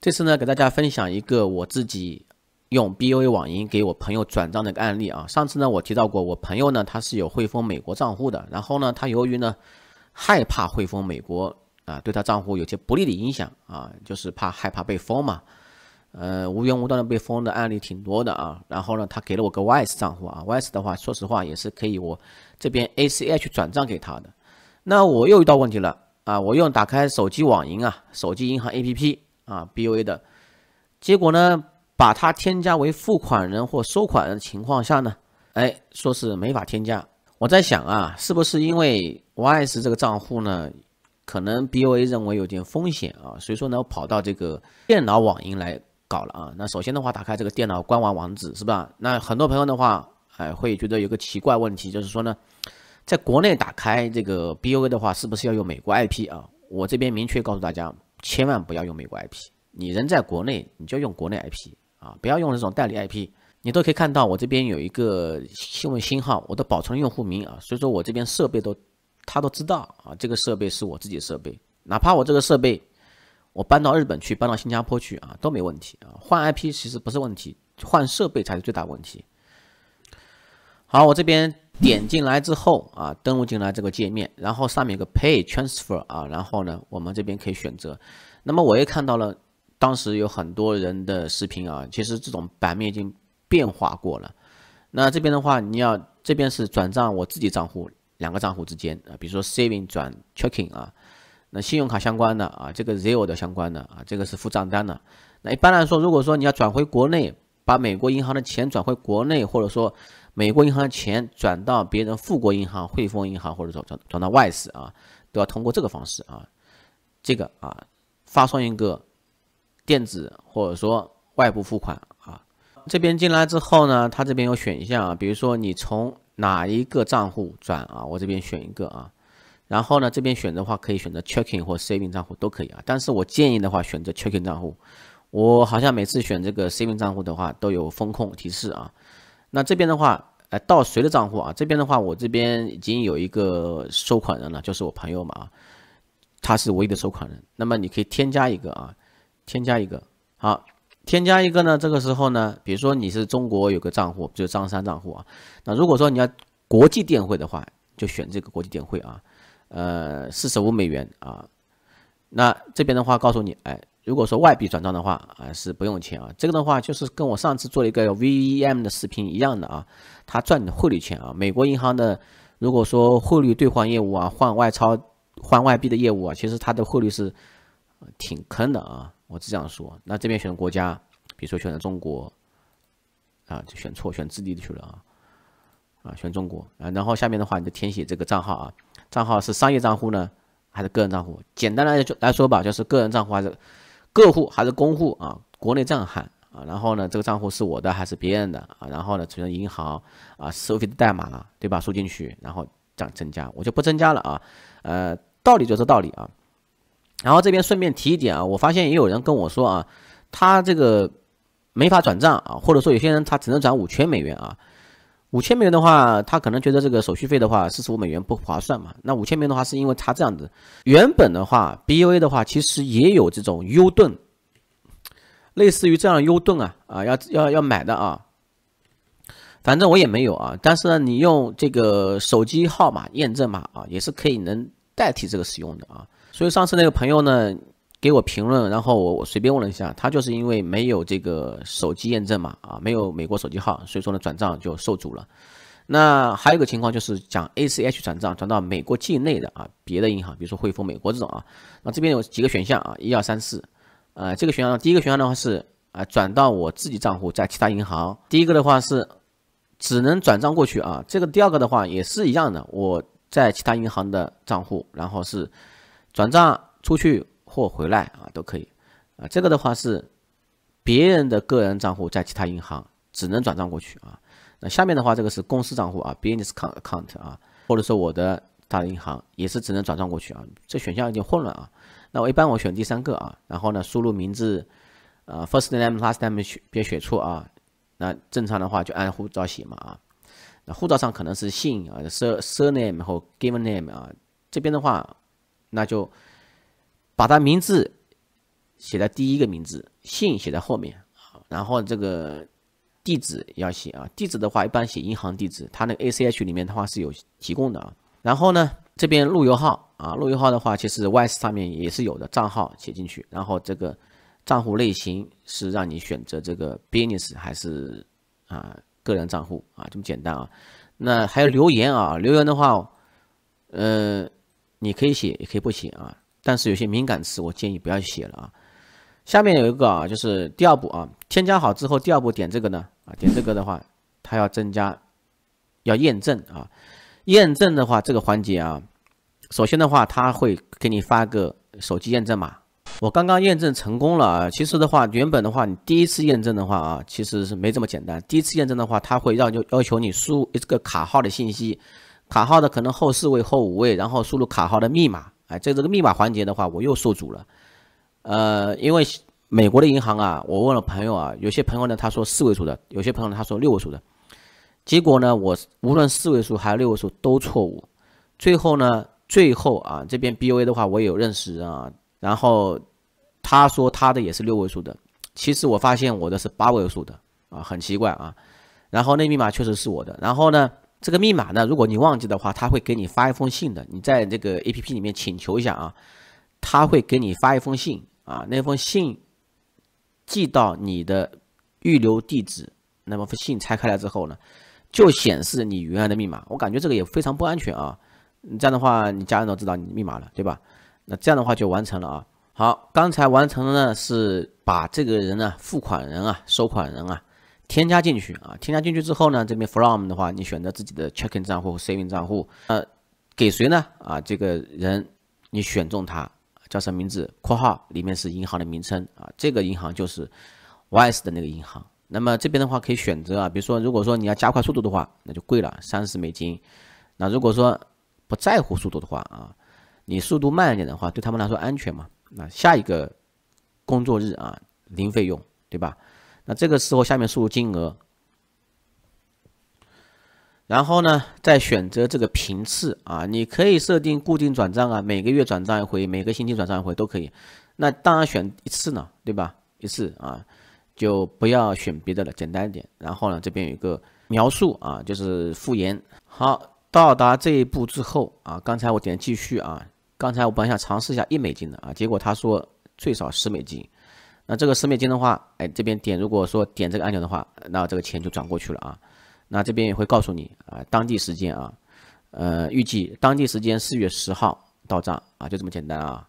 这次呢，给大家分享一个我自己用 BOA 网银给我朋友转账的一个案例啊。上次呢，我提到过，我朋友呢他是有汇丰美国账户的，然后呢，他由于呢害怕汇丰美国啊对他账户有些不利的影响啊，就是怕害怕被封嘛，呃，无缘无端的被封的案例挺多的啊。然后呢，他给了我个 Vis 账户啊，Vis 的话，说实话也是可以我这边 ACH 转账给他的。那我又遇到问题了啊，我用打开手机网银啊，手机银行 APP。啊，BOA 的结果呢？把它添加为付款人或收款人的情况下呢？哎，说是没法添加。我在想啊，是不是因为 YS 这个账户呢，可能 BOA 认为有点风险啊，所以说呢跑到这个电脑网银来搞了啊。那首先的话，打开这个电脑官网网址是吧？那很多朋友的话，哎，会觉得有个奇怪问题，就是说呢，在国内打开这个 BOA 的话，是不是要用美国 IP 啊？我这边明确告诉大家。千万不要用美国 IP，你人在国内你就用国内 IP 啊，不要用这种代理 IP，你都可以看到我这边有一个新闻信号，我都保存用户名啊，所以说我这边设备都他都知道啊，这个设备是我自己设备，哪怕我这个设备我搬到日本去，搬到新加坡去啊都没问题啊，换 IP 其实不是问题，换设备才是最大的问题。好，我这边。点进来之后啊，登录进来这个界面，然后上面有个 Pay Transfer 啊，然后呢，我们这边可以选择。那么我也看到了，当时有很多人的视频啊，其实这种版面已经变化过了。那这边的话，你要这边是转账，我自己账户两个账户之间啊，比如说 Saving 转 Checking 啊，那信用卡相关的啊，这个 Zero 的相关的啊，这个是付账单的。那一般来说，如果说你要转回国内，把美国银行的钱转回国内，或者说。美国银行的钱转到别人富国银行、汇丰银行，或者说转转到外资啊，都要通过这个方式啊。这个啊，发送一个电子或者说外部付款啊。这边进来之后呢，它这边有选项啊，比如说你从哪一个账户转啊，我这边选一个啊。然后呢，这边选的话可以选择 checking 或 saving 账户都可以啊，但是我建议的话选择 checking 账户。我好像每次选这个 saving 账户的话，都有风控提示啊。那这边的话，哎，到谁的账户啊？这边的话，我这边已经有一个收款人了，就是我朋友嘛啊，他是唯一的收款人。那么你可以添加一个啊，添加一个，好，添加一个呢。这个时候呢，比如说你是中国有个账户，就是张三账户啊。那如果说你要国际电汇的话，就选这个国际电汇啊，呃，四十五美元啊。那这边的话，告诉你，哎。如果说外币转账的话啊，是不用钱啊。这个的话就是跟我上次做了一个 VEM 的视频一样的啊，它赚你的汇率钱啊。美国银行的，如果说汇率兑换业务啊，换外钞、换外币的业务啊，其实它的汇率是挺坑的啊。我只这样说。那这边选国家，比如说选择中国，啊，就选错，选智利的去了啊，啊，选中国啊。然后下面的话，你就填写这个账号啊，账号是商业账户呢，还是个人账户？简单来来说吧，就是个人账户还是。个户还是公户啊？国内账号啊？然后呢，这个账户是我的还是别人的啊？然后呢，存择银行啊，收费的代码，对吧？输进去，然后这样增加，我就不增加了啊。呃，道理就是道理啊。然后这边顺便提一点啊，我发现也有人跟我说啊，他这个没法转账啊，或者说有些人他只能转五千美元啊。五千美元的话，他可能觉得这个手续费的话，四十五美元不划算嘛。那五千美元的话，是因为他这样子，原本的话，B U A 的话，其实也有这种优盾，类似于这样优盾啊啊，要要要买的啊。反正我也没有啊，但是呢，你用这个手机号码验证码啊，也是可以能代替这个使用的啊。所以上次那个朋友呢？给我评论，然后我我随便问了一下，他就是因为没有这个手机验证码啊，没有美国手机号，所以说呢转账就受阻了。那还有一个情况就是讲 ACH 转账转到美国境内的啊，别的银行，比如说汇丰美国这种啊，那这边有几个选项啊，一二三四，呃，这个选项第一个选项的话是啊，转到我自己账户在其他银行，第一个的话是只能转账过去啊，这个第二个的话也是一样的，我在其他银行的账户，然后是转账出去。或回来啊都可以，啊这个的话是别人的个人账户在其他银行只能转账过去啊。那下面的话这个是公司账户啊，business account 啊，或者说我的大银行也是只能转账过去啊。这选项有点混乱啊。那我一般我选第三个啊，然后呢输入名字，呃 first name l a s t name 别别选错啊。那正常的话就按护照写嘛啊。那护照上可能是姓啊，s surname 和 given name 啊。这边的话那就。把他名字写在第一个名字，姓写在后面然后这个地址要写啊，地址的话一般写银行地址，他那个 ACH 里面的话是有提供的啊。然后呢，这边路由号啊，路由号的话其实 y s e 上面也是有的，账号写进去，然后这个账户类型是让你选择这个 Business 还是啊个人账户啊，这么简单啊。那还有留言啊，留言的话，呃，你可以写也可以不写啊。但是有些敏感词，我建议不要去写了啊。下面有一个啊，就是第二步啊，添加好之后，第二步点这个呢啊，点这个的话，它要增加，要验证啊。验证的话，这个环节啊，首先的话，他会给你发个手机验证码。我刚刚验证成功了啊。其实的话，原本的话，你第一次验证的话啊，其实是没这么简单。第一次验证的话，他会让要求你输一个卡号的信息，卡号的可能后四位、后五位，然后输入卡号的密码。哎，在这个密码环节的话，我又受阻了，呃，因为美国的银行啊，我问了朋友啊，有些朋友呢他说四位数的，有些朋友他说六位数的，结果呢我无论四位数还是六位数都错误，最后呢最后啊这边 BOA 的话我有认识人啊，然后他说他的也是六位数的，其实我发现我的是八位数的啊，很奇怪啊，然后那密码确实是我的，然后呢。这个密码呢，如果你忘记的话，他会给你发一封信的。你在这个 A P P 里面请求一下啊，他会给你发一封信啊。那封信寄到你的预留地址，那么信拆开来之后呢，就显示你原来的密码。我感觉这个也非常不安全啊。你这样的话，你家人都知道你密码了，对吧？那这样的话就完成了啊。好，刚才完成的呢是把这个人呢，付款人啊，收款人啊。添加进去啊，添加进去之后呢，这边 from 的话，你选择自己的 checking 账户或 saving 账户，呃，给谁呢？啊，这个人你选中他，叫什么名字？括号里面是银行的名称啊，这个银行就是 w i s e 的那个银行。那么这边的话可以选择啊，比如说，如果说你要加快速度的话，那就贵了三十美金。那如果说不在乎速度的话啊，你速度慢一点的话，对他们来说安全嘛？那下一个工作日啊，零费用，对吧？那这个时候，下面输入金额，然后呢，再选择这个频次啊，你可以设定固定转账啊，每个月转账一回，每个星期转账一回都可以。那当然选一次呢，对吧？一次啊，就不要选别的了，简单点。然后呢，这边有一个描述啊，就是复言。好，到达这一步之后啊，刚才我点继续啊，刚才我本来想尝试一下一美金的啊，结果他说最少十美金。那这个私面金的话，哎，这边点如果说点这个按钮的话，那这个钱就转过去了啊。那这边也会告诉你啊，当地时间啊，呃，预计当地时间四月十号到账啊，就这么简单啊。